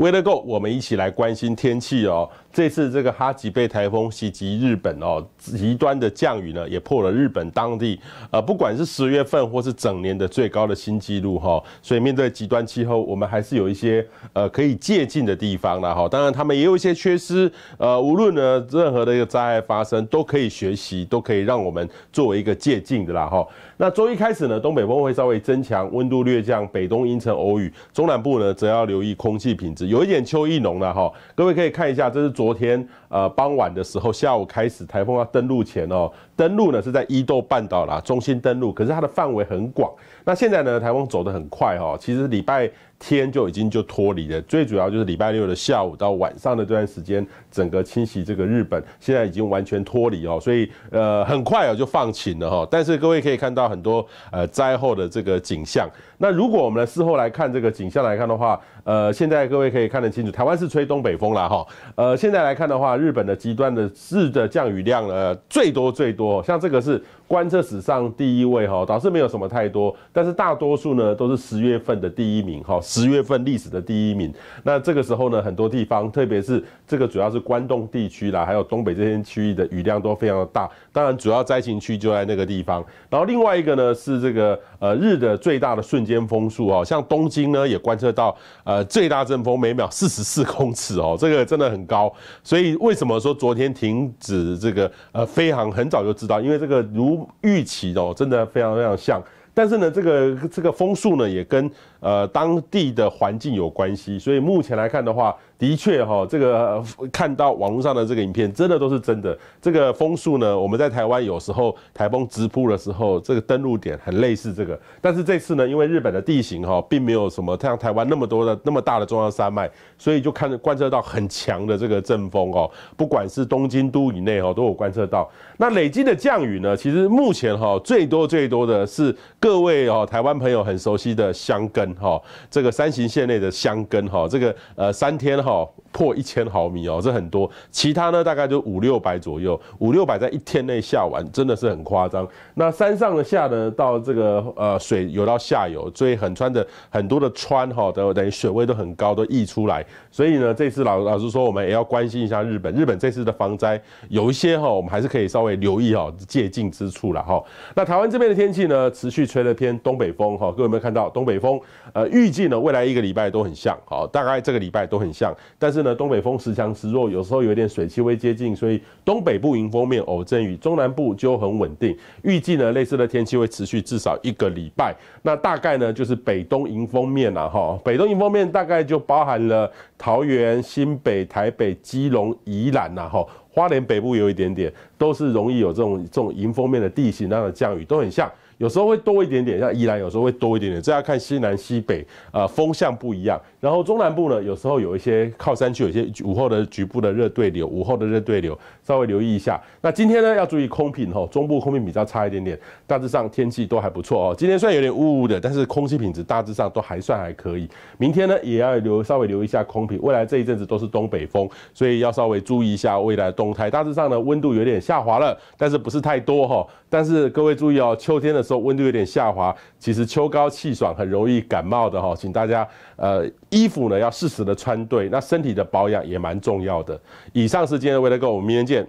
为了够，我们一起来关心天气哦。这次这个哈吉贝台风袭击日本哦，极端的降雨呢，也破了日本当地呃不管是十月份或是整年的最高的新纪录哈。所以面对极端气候，我们还是有一些呃可以借鉴的地方啦哈。当然他们也有一些缺失呃，无论呢任何的一个灾害发生，都可以学习，都可以让我们作为一个借鉴的啦哈。那周一开始呢，东北风会稍微增强，温度略降，北东阴沉偶雨，中南部呢则要留意空气品质。有一点秋意浓了哈，各位可以看一下，这是昨天呃傍晚的时候，下午开始台风要登陆前哦，登陆呢是在伊豆半岛啦，中心登陆，可是它的范围很广。那现在呢，台风走得很快哈，其实礼拜。天就已经就脱离了，最主要就是礼拜六的下午到晚上的这段时间，整个侵袭这个日本，现在已经完全脱离哦，所以呃很快哦就放晴了哈。但是各位可以看到很多呃灾后的这个景象。那如果我们事后来看这个景象来看的话，呃现在各位可以看得清楚，台湾是吹东北风了哈。呃现在来看的话，日本的极端的日的降雨量呢最多最多，像这个是。观测史上第一位哈，倒是没有什么太多，但是大多数呢都是十月份的第一名哈，十月份历史的第一名。那这个时候呢，很多地方，特别是这个主要是关东地区啦，还有东北这些区域的雨量都非常的大，当然主要灾情区就在那个地方。然后另外一个呢是这个呃日的最大的瞬间风速哦，像东京呢也观测到呃最大阵风每秒四十四 公尺哦，这个真的很高。所以为什么说昨天停止这个呃飞航很早就知道，因为这个如预期哦，真的非常非常像，但是呢，这个这个风速呢也跟呃当地的环境有关系，所以目前来看的话。的确哈，这个看到网络上的这个影片，真的都是真的。这个风速呢，我们在台湾有时候台风直扑的时候，这个登陆点很类似这个。但是这次呢，因为日本的地形哈，并没有什么像台湾那么多的那么大的中央山脉，所以就看观测到很强的这个阵风哦。不管是东京都以内哈，都有观测到。那累积的降雨呢，其实目前哈最多最多的是各位哈台湾朋友很熟悉的箱根哈，这个山形县内的箱根哈，这个呃三天哈。哦，破一千毫米哦，这很多。其他呢，大概就五六百左右，五六百在一天内下完，真的是很夸张。那山上的下呢，到这个呃水游到下游，所以很穿的很多的川哈，等等于水位都很高，都溢出来。所以呢，这次老老师说，我们也要关心一下日本。日本这次的防灾有一些哈，我们还是可以稍微留意哦，借镜之处了哈。那台湾这边的天气呢，持续吹了偏东北风哈，各位有没有看到东北风？呃，预计呢，未来一个礼拜都很像，好，大概这个礼拜都很像。但是呢，东北风时强时弱，有时候有点水汽微接近，所以东北部迎风面偶阵雨，中南部就很稳定。预计呢，类似的天气会持续至少一个礼拜。那大概呢，就是北东迎风面啦，哈，北东迎风面大概就包含了桃园、新北、台北、基隆、宜兰啦，哈，花莲北部有一点点，都是容易有这种这种迎风面的地形，那样的降雨都很像。有时候会多一点点，像宜兰有时候会多一点点，这要看西南西北呃，风向不一样。然后中南部呢，有时候有一些靠山区，有些午后的局部的热对流，午后的热对流稍微留意一下。那今天呢，要注意空品哦，中部空品比较差一点点。大致上天气都还不错哦，今天算有点雾雾的，但是空气品质大致上都还算还可以。明天呢，也要留稍微留意一下空品，未来这一阵子都是东北风，所以要稍微注意一下未来的动态。大致上呢，温度有点下滑了，但是不是太多哈。但是各位注意哦，秋天的。说温度有点下滑，其实秋高气爽，很容易感冒的哈，请大家呃衣服呢要适时的穿对，那身体的保养也蛮重要的。以上是今天的未来哥，我们明天见。